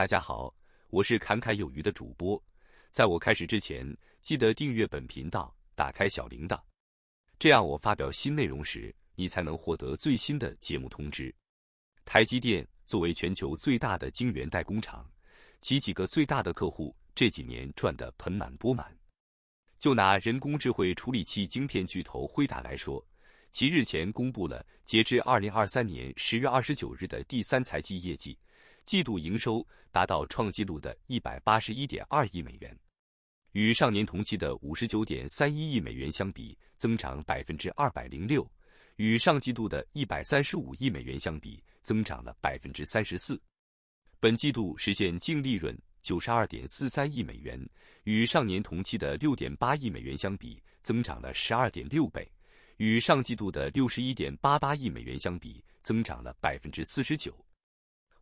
大家好，我是侃侃有余的主播。在我开始之前，记得订阅本频道，打开小铃铛，这样我发表新内容时，你才能获得最新的节目通知。台积电作为全球最大的晶圆代工厂，其几个最大的客户这几年赚得盆满钵满。就拿人工智慧处理器晶片巨头辉达来说，其日前公布了截至二零二三年十月二十九日的第三财季业绩。季度营收达到创纪录的一百八十一点二亿美元，与上年同期的五十九点三一亿美元相比增长百分之二百零六，与上季度的一百三十五亿美元相比增长了百分之三十四。本季度实现净利润九十二点四三亿美元，与上年同期的六点八亿美元相比增长了十二点六倍，与上季度的六十一点八八亿美元相比增长了百分之四十九。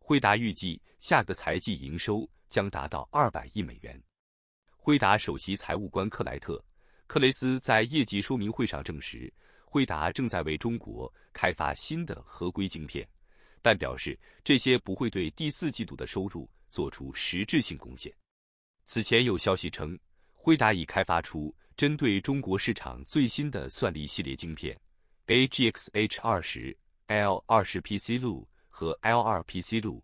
辉达预计下个财季营收将达到200亿美元。辉达首席财务官克莱特·克雷斯在业绩说明会上证实，辉达正在为中国开发新的合规晶片，但表示这些不会对第四季度的收入做出实质性贡献。此前有消息称，辉达已开发出针对中国市场最新的算力系列晶片 A g x h 2 0 l 2 0 p c 路和 l 2 p c 路。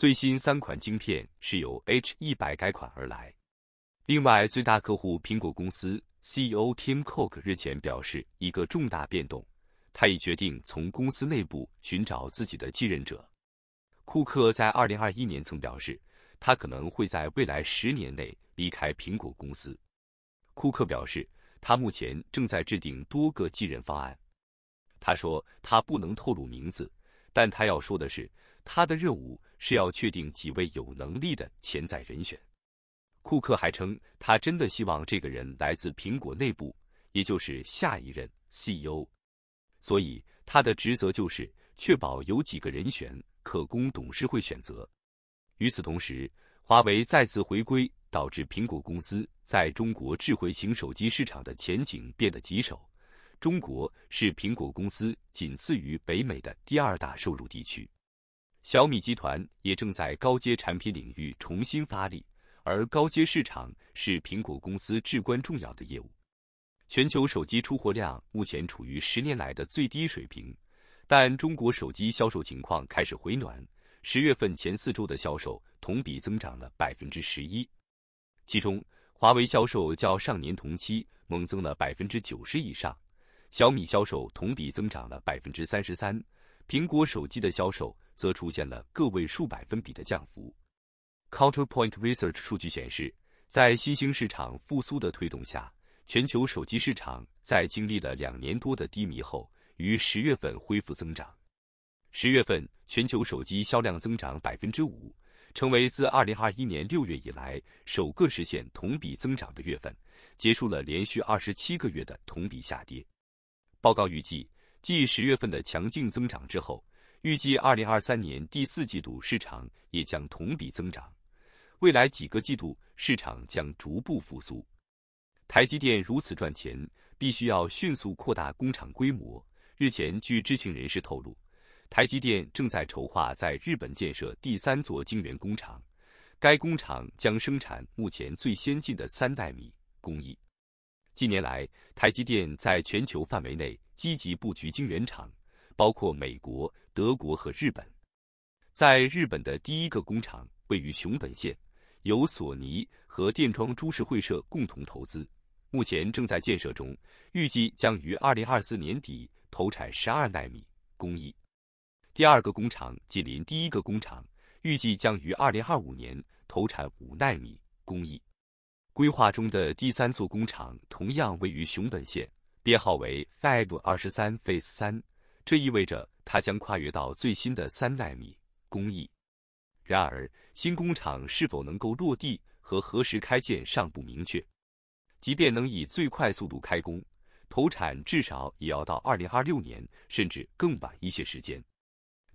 最新三款晶片是由 H 一百改款而来。另外，最大客户苹果公司 CEO Tim Cook 日前表示，一个重大变动，他已决定从公司内部寻找自己的继任者。库克在二零二一年曾表示，他可能会在未来十年内离开苹果公司。库克表示，他目前正在制定多个继任方案。他说，他不能透露名字，但他要说的是。他的任务是要确定几位有能力的潜在人选。库克还称，他真的希望这个人来自苹果内部，也就是下一任 CEO。所以，他的职责就是确保有几个人选可供董事会选择。与此同时，华为再次回归，导致苹果公司在中国智慧型手机市场的前景变得棘手。中国是苹果公司仅次于北美的第二大收入地区。小米集团也正在高阶产品领域重新发力，而高阶市场是苹果公司至关重要的业务。全球手机出货量目前处于十年来的最低水平，但中国手机销售情况开始回暖。十月份前四周的销售同比增长了百分之十一，其中华为销售较上年同期猛增了百分之九十以上，小米销售同比增长了百分之三十三，苹果手机的销售。则出现了个位数百分比的降幅。Counterpoint Research 数据显示，在新兴市场复苏的推动下，全球手机市场在经历了两年多的低迷后，于十月份恢复增长。十月份全球手机销量增长百分之五，成为自二零二一年六月以来首个实现同比增长的月份，结束了连续二十七个月的同比下跌。报告预计，继十月份的强劲增长之后，预计二零二三年第四季度市场也将同比增长，未来几个季度市场将逐步复苏。台积电如此赚钱，必须要迅速扩大工厂规模。日前，据知情人士透露，台积电正在筹划在日本建设第三座晶圆工厂，该工厂将生产目前最先进的三代米工艺。近年来，台积电在全球范围内积极布局晶圆厂，包括美国。德国和日本，在日本的第一个工厂位于熊本县，由索尼和电装株式会社共同投资，目前正在建设中，预计将于二零二四年底投产十二纳米工艺。第二个工厂紧邻第一个工厂，预计将于二零二五年投产五纳米工艺。规划中的第三座工厂同样位于熊本县，编号为 Fab 二十三 Face 三。这意味着它将跨越到最新的三纳米工艺。然而，新工厂是否能够落地和何时开建尚不明确。即便能以最快速度开工，投产至少也要到二零二六年，甚至更晚一些时间。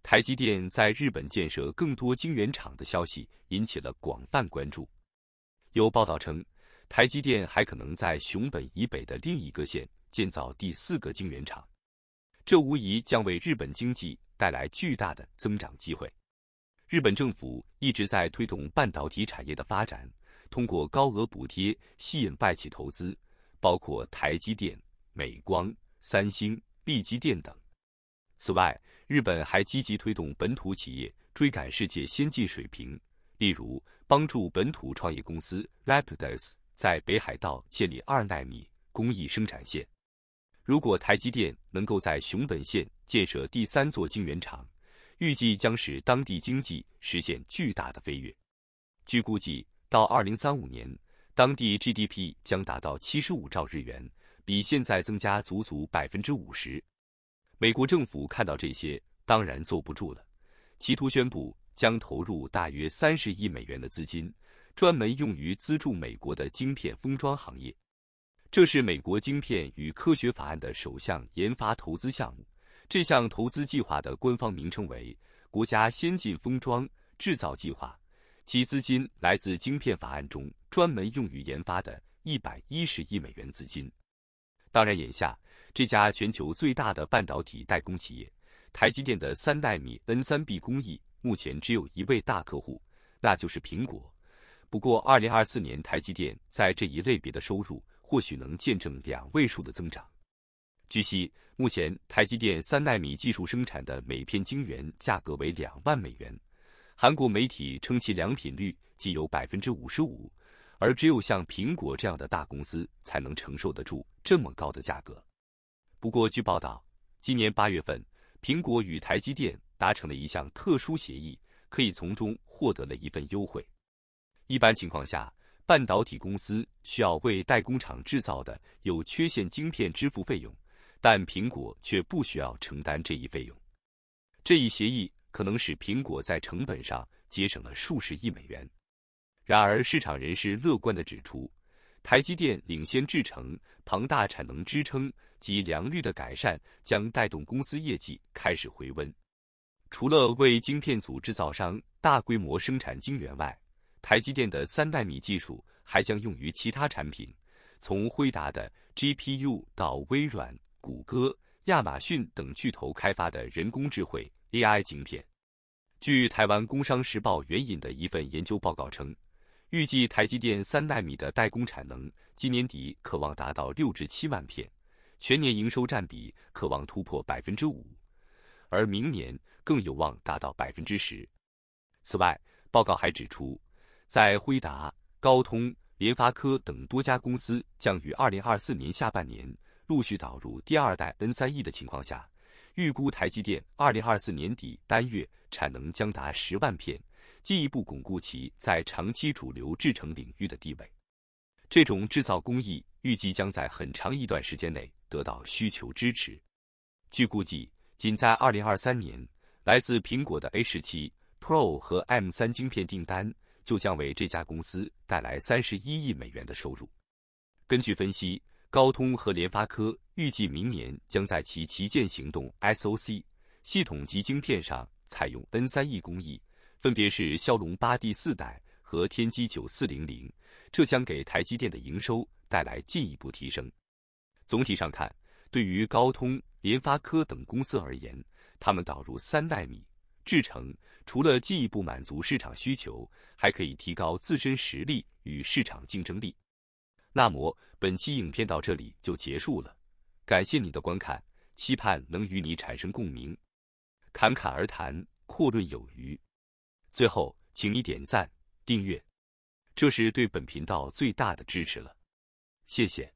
台积电在日本建设更多晶圆厂的消息引起了广泛关注。有报道称，台积电还可能在熊本以北的另一个县建造第四个晶圆厂。这无疑将为日本经济带来巨大的增长机会。日本政府一直在推动半导体产业的发展，通过高额补贴吸引外企投资，包括台积电、美光、三星、利积电等。此外，日本还积极推动本土企业追赶世界先进水平，例如帮助本土创业公司 Rapidus 在北海道建立二纳米工艺生产线。如果台积电能够在熊本县建设第三座晶圆厂，预计将使当地经济实现巨大的飞跃。据估计，到二零三五年，当地 GDP 将达到七十五兆日元，比现在增加足足百分之五十。美国政府看到这些，当然坐不住了，企图宣布将投入大约三十亿美元的资金，专门用于资助美国的晶片封装行业。这是美国晶片与科学法案的首项研发投资项目。这项投资计划的官方名称为国家先进封装制造计划，其资金来自晶片法案中专门用于研发的一百一十亿美元资金。当然，眼下这家全球最大的半导体代工企业台积电的三纳米 n 三 b 工艺目前只有一位大客户，那就是苹果。不过二零二四年台积电在这一类别的收入。或许能见证两位数的增长。据悉，目前台积电三纳米技术生产的每片晶圆价格为两万美元，韩国媒体称其良品率仅有百分之五十五，而只有像苹果这样的大公司才能承受得住这么高的价格。不过，据报道，今年八月份，苹果与台积电达成了一项特殊协议，可以从中获得了一份优惠。一般情况下，半导体公司需要为代工厂制造的有缺陷晶片支付费用，但苹果却不需要承担这一费用。这一协议可能使苹果在成本上节省了数十亿美元。然而，市场人士乐观的指出，台积电领先制程、庞大产能支撑及良率的改善，将带动公司业绩开始回温。除了为晶片组制造商大规模生产晶圆外，台积电的三纳米技术还将用于其他产品，从辉达的 GPU 到微软、谷歌、亚马逊等巨头开发的人工智慧 AI 晶片。据台湾《工商时报》援引的一份研究报告称，预计台积电三纳米的代工产能今年底可望达到六至七万片，全年营收占比可望突破百分之五，而明年更有望达到百分之十。此外，报告还指出。在辉达、高通、联发科等多家公司将于二零二四年下半年陆续导入第二代 N 三 E 的情况下，预估台积电二零二四年底单月产能将达十万片，进一步巩固其在长期主流制程领域的地位。这种制造工艺预计将在很长一段时间内得到需求支持。据估计，仅在二零二三年，来自苹果的 A 十七 Pro 和 M 三晶片订单。就将为这家公司带来三十一亿美元的收入。根据分析，高通和联发科预计明年将在其旗舰行动 SOC 系统及晶片上采用 N 三 E 工艺，分别是骁龙八第四代和天玑九四零零。这将给台积电的营收带来进一步提升。总体上看，对于高通、联发科等公司而言，他们导入三代米。制成，除了进一步满足市场需求，还可以提高自身实力与市场竞争力。那么本期影片到这里就结束了，感谢你的观看，期盼能与你产生共鸣。侃侃而谈，阔论有余。最后，请你点赞、订阅，这是对本频道最大的支持了。谢谢。